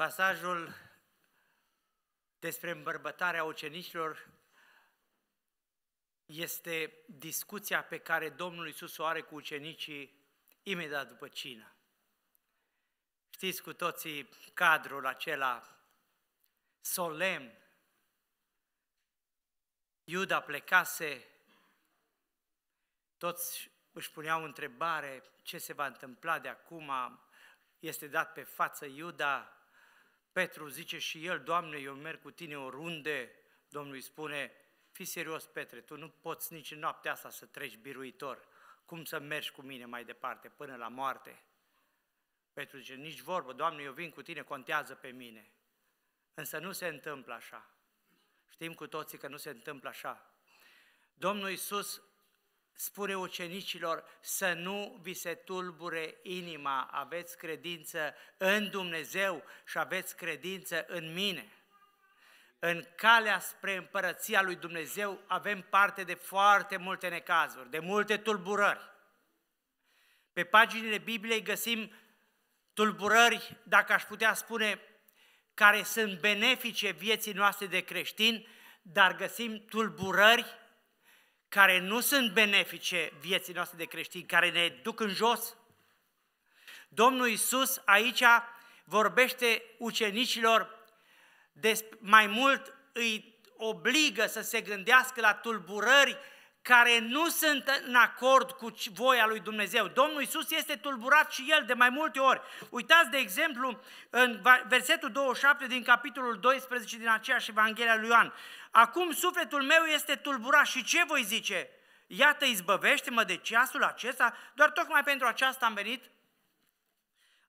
pasajul despre îmbărbătarea ucenicilor este discuția pe care Domnul Iisus o are cu ucenicii imediat după cină. Știți cu toții cadrul acela solemn. Iuda plecase, toți își puneau întrebare ce se va întâmpla de acum, este dat pe față Iuda, Petru zice și el, Doamne, eu merg cu tine oriunde, Domnul îi spune, fii serios, Petre, tu nu poți nici în noaptea asta să treci biruitor. Cum să mergi cu mine mai departe, până la moarte? Petru zice, nici vorbă, Doamne, eu vin cu tine, contează pe mine. Însă nu se întâmplă așa. Știm cu toții că nu se întâmplă așa. Domnul Iisus spune ucenicilor să nu vi se tulbure inima, aveți credință în Dumnezeu și aveți credință în mine. În calea spre împărăția lui Dumnezeu avem parte de foarte multe necazuri, de multe tulburări. Pe paginile Bibliei găsim tulburări, dacă aș putea spune, care sunt benefice vieții noastre de creștini, dar găsim tulburări care nu sunt benefice vieții noastre de creștini, care ne duc în jos. Domnul Isus aici vorbește ucenicilor mai mult îi obligă să se gândească la tulburări care nu sunt în acord cu voia lui Dumnezeu. Domnul Isus este tulburat și el de mai multe ori. Uitați, de exemplu, în versetul 27 din capitolul 12 din aceeași Evanghelia lui Ioan. Acum sufletul meu este tulburat și ce voi zice? Iată, izbăvește-mă de ceasul acesta, doar tocmai pentru aceasta am venit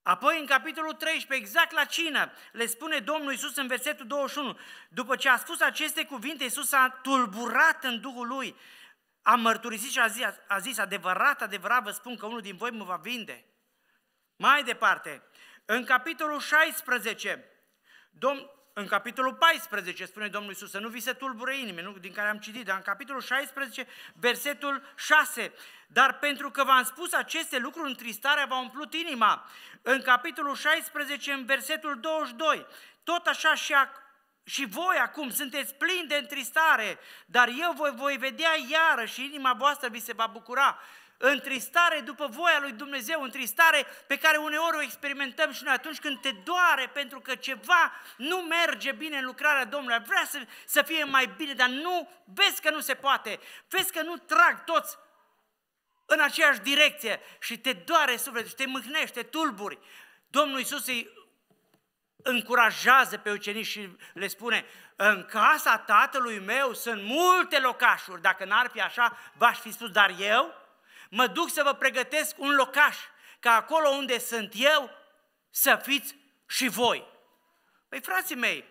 Apoi, în capitolul 13, exact la cină, le spune Domnul Isus în versetul 21, după ce a spus aceste cuvinte, Isus s-a tulburat în Duhul lui a mărturisit și a zis, a zis, adevărat, adevărat vă spun că unul din voi mă va vinde. Mai departe, în capitolul 16, domn, în capitolul 14 spune Domnul Isus, să nu vi se tulbure inime, nu, din care am citit, dar în capitolul 16, versetul 6. Dar pentru că v-am spus aceste lucruri, întristarea v-a umplut inima. În capitolul 16, în versetul 22, tot așa și și voi acum sunteți plini de întristare, dar eu voi, voi vedea iară și inima voastră vi se va bucura. Întristare după voia lui Dumnezeu, întristare pe care uneori o experimentăm și noi atunci când te doare pentru că ceva nu merge bine în lucrarea Domnului. Vrea să, să fie mai bine, dar nu, vezi că nu se poate, vezi că nu trag toți în aceeași direcție și te doare sufletul și te mâhnește, tulburi. Domnul Iisus îi încurajează pe ucenici și le spune în casa tatălui meu sunt multe locașuri, dacă n-ar fi așa, v-aș fi spus, dar eu mă duc să vă pregătesc un locaș, ca acolo unde sunt eu să fiți și voi. Păi, frații mei,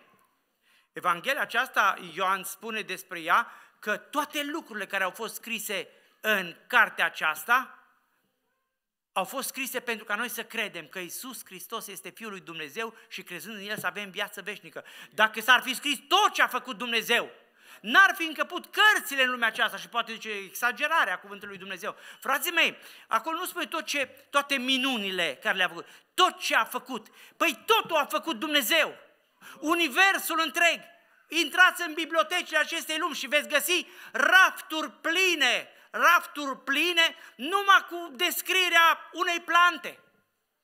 Evanghelia aceasta, Ioan spune despre ea că toate lucrurile care au fost scrise în cartea aceasta au fost scrise pentru ca noi să credem că Isus Hristos este Fiul lui Dumnezeu și crezând în El să avem viață veșnică. Dacă s-ar fi scris tot ce a făcut Dumnezeu, n-ar fi încăput cărțile în lumea aceasta și poate zice exagerarea cuvântului lui Dumnezeu. Frații mei, acolo nu spune tot ce, toate minunile care le-a făcut, tot ce a făcut. Păi totul a făcut Dumnezeu, universul întreg. Intrați în bibliotecile acestei lumi și veți găsi rafturi pline rafturi pline numai cu descrierea unei plante.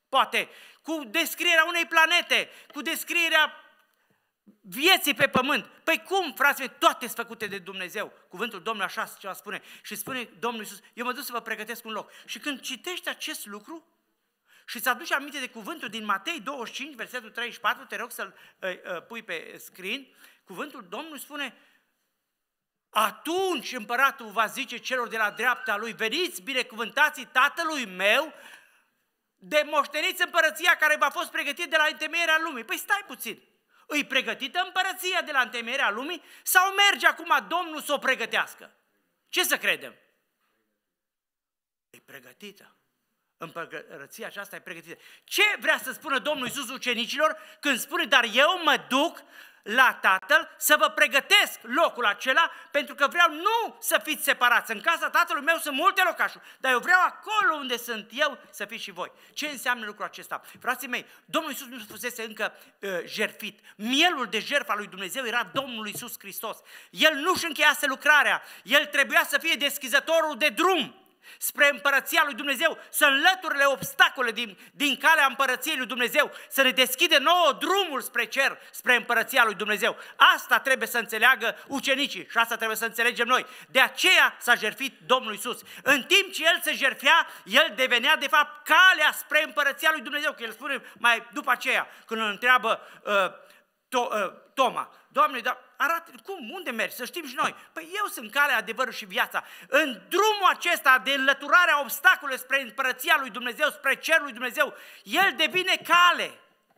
Poate cu descrierea unei planete, cu descrierea vieții pe pământ. Păi cum, frații toate sunt făcute de Dumnezeu. Cuvântul Domnului așa ceva spune. Și spune Domnul Iisus, eu mă duc să vă pregătesc un loc. Și când citești acest lucru, și să aduci aminte de cuvântul din Matei 25, versetul 34, te rog să-l uh, uh, pui pe screen, cuvântul Domnului spune, atunci împăratul va zice celor de la dreapta lui, veniți binecuvântați tatălui meu, de moșteniți împărăția care v-a fost pregătită de la întemeierea lumii. Păi stai puțin, îi pregătită împărăția de la întemeierea lumii sau merge acum Domnul să o pregătească? Ce să credem? E pregătită. Împărăția aceasta e pregătită. Ce vrea să spună Domnul Iisus ucenicilor când spune, dar eu mă duc la tatăl să vă pregătesc locul acela pentru că vreau nu să fiți separați. În casa tatălui meu sunt multe locașuri, dar eu vreau acolo unde sunt eu să fiți și voi. Ce înseamnă lucrul acesta? Frații mei, Domnul Iisus nu fusese încă uh, ă, jerfit. Mielul de jertfa lui Dumnezeu era Domnul Iisus Hristos. El nu-și încheiase lucrarea. El trebuia să fie deschizătorul de drum spre împărăția lui Dumnezeu, să înlăturile obstacole din, din calea împărăției lui Dumnezeu, să ne deschide nouă drumul spre cer, spre împărăția lui Dumnezeu. Asta trebuie să înțeleagă ucenicii și asta trebuie să înțelegem noi. De aceea s-a jerfit Domnul Isus. În timp ce El se jerfea, El devenea de fapt calea spre împărăția lui Dumnezeu, că El spune mai după aceea, când îl întreabă uh, to, uh, Toma, Doamne, da, arată cum, unde mergi, să știm și noi. Păi eu sunt calea, adevărul și viața. În drumul acesta de a obstacole spre împărăția lui Dumnezeu, spre cerul lui Dumnezeu, el devine cale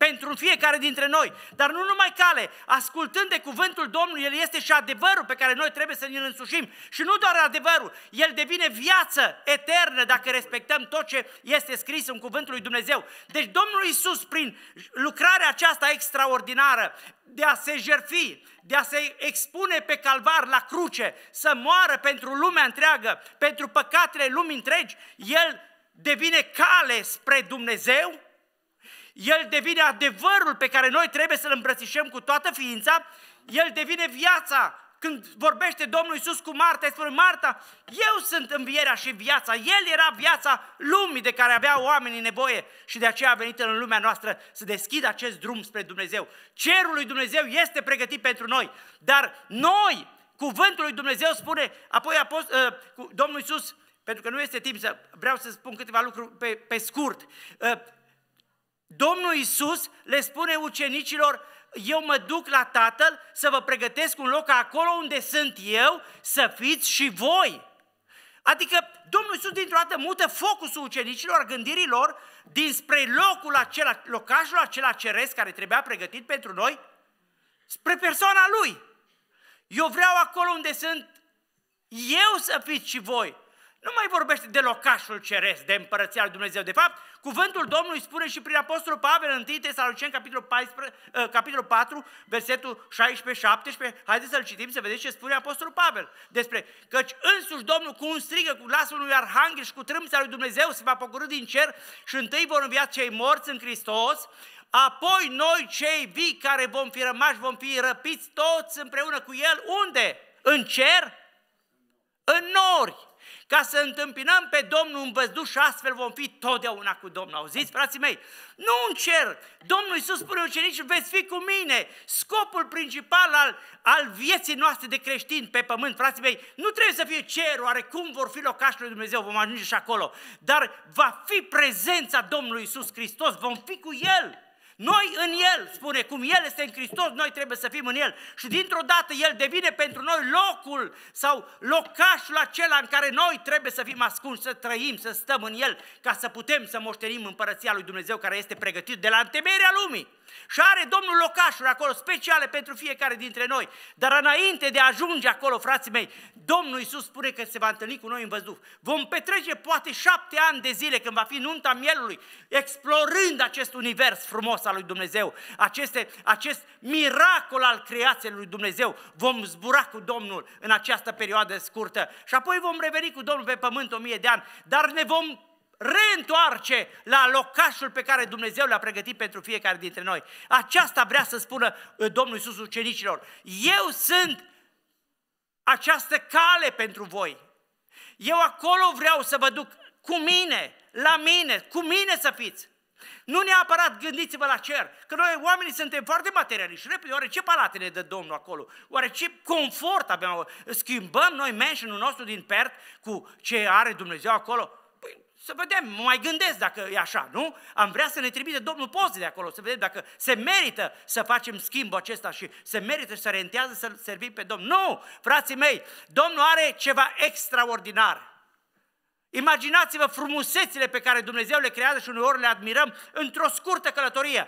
pentru fiecare dintre noi. Dar nu numai cale, ascultând de cuvântul Domnului, el este și adevărul pe care noi trebuie să ne-l însușim. Și nu doar adevărul, el devine viață eternă dacă respectăm tot ce este scris în cuvântul lui Dumnezeu. Deci Domnul Isus, prin lucrarea aceasta extraordinară de a se jerfi, de a se expune pe calvar la cruce, să moară pentru lumea întreagă, pentru păcatele lumii întregi, el devine cale spre Dumnezeu, el devine adevărul pe care noi trebuie să-l îmbrățișăm cu toată ființa, El devine viața. Când vorbește Domnul Iisus cu Marta, îi spune, Marta, eu sunt învierea și viața. El era viața lumii de care aveau oamenii nevoie și de aceea a venit în lumea noastră să deschidă acest drum spre Dumnezeu. Cerul lui Dumnezeu este pregătit pentru noi, dar noi, cuvântul lui Dumnezeu spune, apoi apost, ă, Domnul Iisus, pentru că nu este timp să vreau să spun câteva lucruri pe, pe scurt. Ă, Domnul Isus le spune ucenicilor, eu mă duc la Tatăl să vă pregătesc un loc acolo unde sunt eu, să fiți și voi. Adică Domnul Iisus dintr-o dată mută focusul ucenicilor, gândirilor, dinspre locul acela, locașul acela ceresc care trebuia pregătit pentru noi, spre persoana Lui. Eu vreau acolo unde sunt eu să fiți și voi nu mai vorbește de locașul ceresc, de împărăția lui Dumnezeu. De fapt, cuvântul Domnului spune și prin Apostolul Pavel în 1 Tesaloniceni, capitolul, 14, ă, capitolul 4, versetul 16-17. Haideți să-l citim, să vedeți ce spune Apostolul Pavel despre căci însuși Domnul cu un strigă, cu glasul lui Arhanghel și cu trâmța lui Dumnezeu se va pogorâ din cer și întâi vor învia cei morți în Hristos, apoi noi cei vii care vom fi rămași, vom fi răpiți toți împreună cu El. Unde? În cer? În nori ca să întâmpinăm pe Domnul în văzdu și astfel vom fi totdeauna cu Domnul. Auziți, frații mei? Nu în cer! Domnul Iisus spune ucenicii, veți fi cu mine! Scopul principal al, al vieții noastre de creștini pe pământ, frații mei, nu trebuie să fie cerul, oare cum vor fi locașul lui Dumnezeu, vom ajunge și acolo, dar va fi prezența Domnului Iisus Hristos, vom fi cu El! Noi în El, spune, cum El este în Hristos, noi trebuie să fim în El. Și dintr-o dată El devine pentru noi locul sau locașul acela în care noi trebuie să fim ascunși, să trăim, să stăm în El, ca să putem să moșterim împărăția lui Dumnezeu care este pregătit de la întemeierea lumii. Și are Domnul locașuri acolo speciale pentru fiecare dintre noi. Dar înainte de a ajunge acolo, frații mei, Domnul Iisus spune că se va întâlni cu noi în văzduh. Vom petrece poate șapte ani de zile când va fi nunta mielului, explorând acest univers frumos al lui Dumnezeu, aceste, acest miracol al creației lui Dumnezeu, vom zbura cu Domnul în această perioadă scurtă și apoi vom reveni cu Domnul pe pământ o mie de ani, dar ne vom reîntoarce la locașul pe care Dumnezeu l-a pregătit pentru fiecare dintre noi. Aceasta vrea să spună uh, Domnul Iisus ucenicilor. Eu sunt această cale pentru voi. Eu acolo vreau să vă duc cu mine, la mine, cu mine să fiți. Nu neapărat gândiți-vă la cer, că noi oamenii suntem foarte materialiști. Repede, oare ce palate ne dă Domnul acolo? Oare ce confort avem? Schimbăm noi mansionul nostru din Perth cu ce are Dumnezeu acolo? Păi, să vedem, mă mai gândesc dacă e așa, nu? Am vrea să ne trimite Domnul poze de acolo, să vedem dacă se merită să facem schimbul acesta și se merită și să rentează să servim pe Domnul. Nu, frații mei, Domnul are ceva extraordinar. Imaginați-vă frumusețile pe care Dumnezeu le creează și uneori le admirăm într-o scurtă călătorie.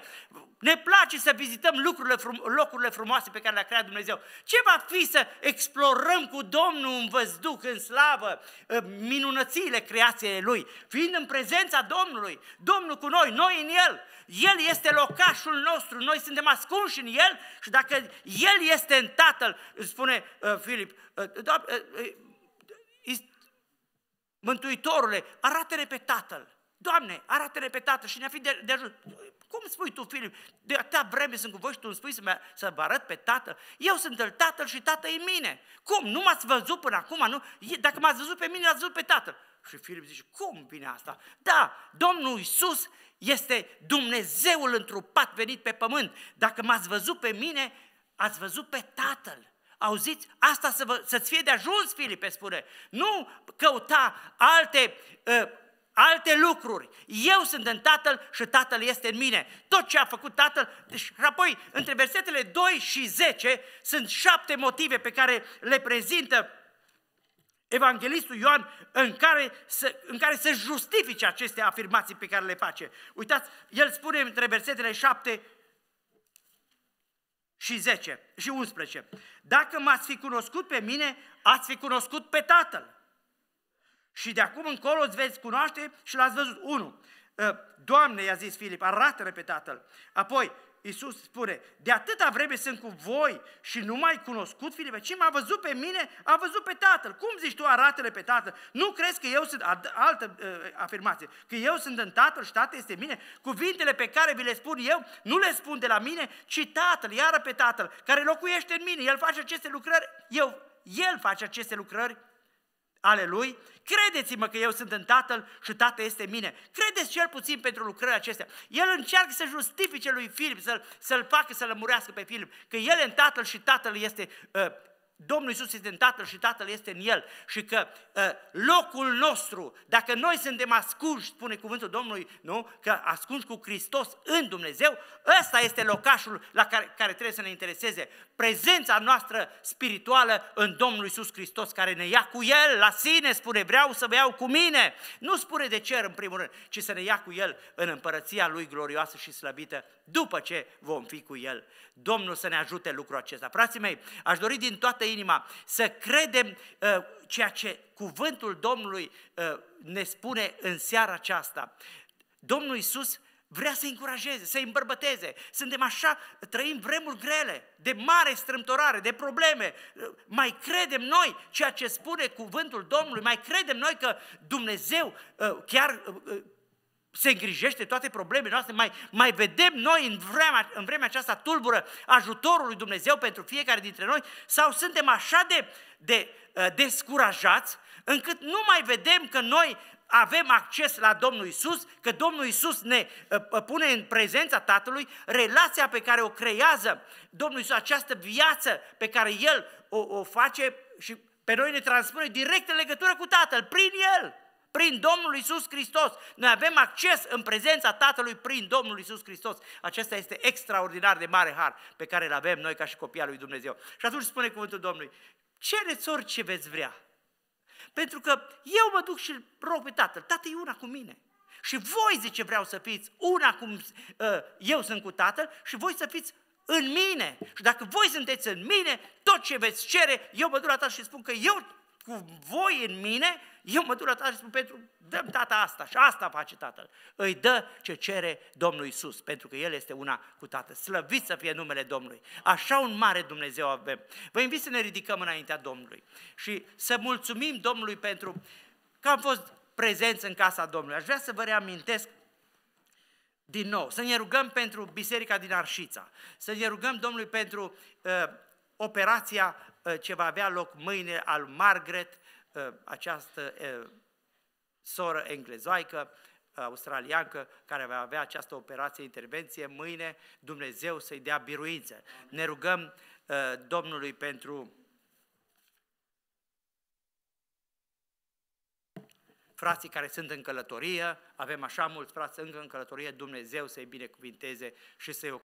Ne place să vizităm lucrurile frum- locurile frumoase pe care le-a creat Dumnezeu. Ce va fi să explorăm cu Domnul în văzduc, în slavă, ă, minunățile creației Lui, fiind în prezența Domnului, Domnul cu noi, noi în El. El este locașul nostru, noi suntem ascunși în El și dacă El este în Tatăl, spune ă, Filip, ă, Mântuitorule, arată-ne pe Tatăl. Doamne, arată-ne pe Tatăl și ne-a fi de, de ajuns. Cum spui tu, Filip, de atâta vreme sunt cu voi și tu îmi spui să să vă arăt pe Tatăl? Eu sunt el Tatăl și Tatăl e mine. Cum? Nu m-ați văzut până acum? Nu? Dacă m-ați văzut pe mine, ați văzut pe Tatăl. Și Filip zice, cum vine asta? Da, Domnul Iisus este Dumnezeul întrupat venit pe pământ. Dacă m-ați văzut pe mine, ați văzut pe Tatăl. Auziți, asta să vă, să-ți fie de ajuns, Filipe spune. Nu căuta alte, uh, alte lucruri. Eu sunt în Tatăl și Tatăl este în mine. Tot ce a făcut Tatăl. Deci, și apoi, între versetele 2 și 10, sunt șapte motive pe care le prezintă evanghelistul Ioan în care, să, în care să justifice aceste afirmații pe care le face. Uitați, el spune între versetele 7 și 10 și 11. Dacă m-ați fi cunoscut pe mine, ați fi cunoscut pe Tatăl. Și de acum încolo îți veți cunoaște și l-ați văzut. 1. Ă, Doamne, i-a zis Filip, arată-ne pe Tatăl. Apoi, Iisus spune, de atâta vreme sunt cu voi și nu mai cunoscut, Filipe, ce m-a văzut pe mine, a văzut pe Tatăl. Cum zici tu, arată pe Tatăl? Nu crezi că eu sunt, altă uh, afirmație, că eu sunt în Tatăl și Tatăl este mine? Cuvintele pe care vi le spun eu, nu le spun de la mine, ci Tatăl, iară pe Tatăl, care locuiește în mine. El face aceste lucrări, eu, El face aceste lucrări ale Lui, credeți-mă că eu sunt în Tatăl și Tatăl este mine. Credeți cel puțin pentru lucrările acestea. El încearcă să justifice lui Filip, să-l, să-l facă să lămurească pe Filip, că el e în Tatăl și Tatăl este uh, Domnul Isus este în Tatăl și Tatăl este în El și că uh, locul nostru, dacă noi suntem ascunși, spune cuvântul Domnului, nu? că ascunși cu Hristos în Dumnezeu, ăsta este locașul la care, care trebuie să ne intereseze. Prezența noastră spirituală în Domnul Isus Hristos, care ne ia cu El la sine, spune, vreau să vă iau cu mine. Nu spune de cer în primul rând, ci să ne ia cu El în împărăția Lui glorioasă și slăbită după ce vom fi cu El. Domnul să ne ajute lucrul acesta. Frații mei, aș dori din toată inima să credem uh, ceea ce cuvântul Domnului uh, ne spune în seara aceasta. Domnul Iisus vrea să încurajeze, să îmbărbăteze. Suntem așa, trăim vremuri grele, de mare strâmtorare, de probleme. Uh, mai credem noi ceea ce spune cuvântul Domnului, mai credem noi că Dumnezeu uh, chiar uh, se îngrijește toate problemele noastre, mai, mai vedem noi în vremea, în vremea aceasta tulbură ajutorul lui Dumnezeu pentru fiecare dintre noi sau suntem așa de, de uh, descurajați încât nu mai vedem că noi avem acces la Domnul Isus, că Domnul Isus ne uh, uh pune în prezența Tatălui, relația pe care o creează Domnul Isus, această viață pe care El o, o face și pe noi ne transpune direct în legătură cu Tatăl, prin El prin Domnul Isus Hristos. Noi avem acces în prezența Tatălui prin Domnul Isus Hristos. Acesta este extraordinar de mare har pe care îl avem noi ca și copii al lui Dumnezeu. Și atunci spune cuvântul Domnului, cereți orice veți vrea. Pentru că eu mă duc și rog pe Tatăl, Tatăl e una cu mine. Și voi, zice, vreau să fiți una cum uh, eu sunt cu Tatăl și voi să fiți în mine. Și dacă voi sunteți în mine, tot ce veți cere, eu mă duc la Tatăl și spun că eu cu voi în mine, eu mă duc la tatăl și spun, pentru, dă tata asta și asta face tatăl. Îi dă ce cere Domnul Isus, pentru că El este una cu tatăl. Slăvit să fie numele Domnului. Așa un mare Dumnezeu avem. Vă invit să ne ridicăm înaintea Domnului și să mulțumim Domnului pentru că am fost prezenți în casa Domnului. Aș vrea să vă reamintesc din nou, să ne rugăm pentru biserica din Arșița, să ne rugăm Domnului pentru uh, operația uh, ce va avea loc mâine al Margaret, uh, această uh, soră englezoică, australiancă, care va avea această operație, intervenție, mâine Dumnezeu să-i dea biruință. Ne rugăm Domnului pentru frații care sunt în călătorie, avem așa mulți frați încă în călătorie, Dumnezeu să-i binecuvinteze și să-i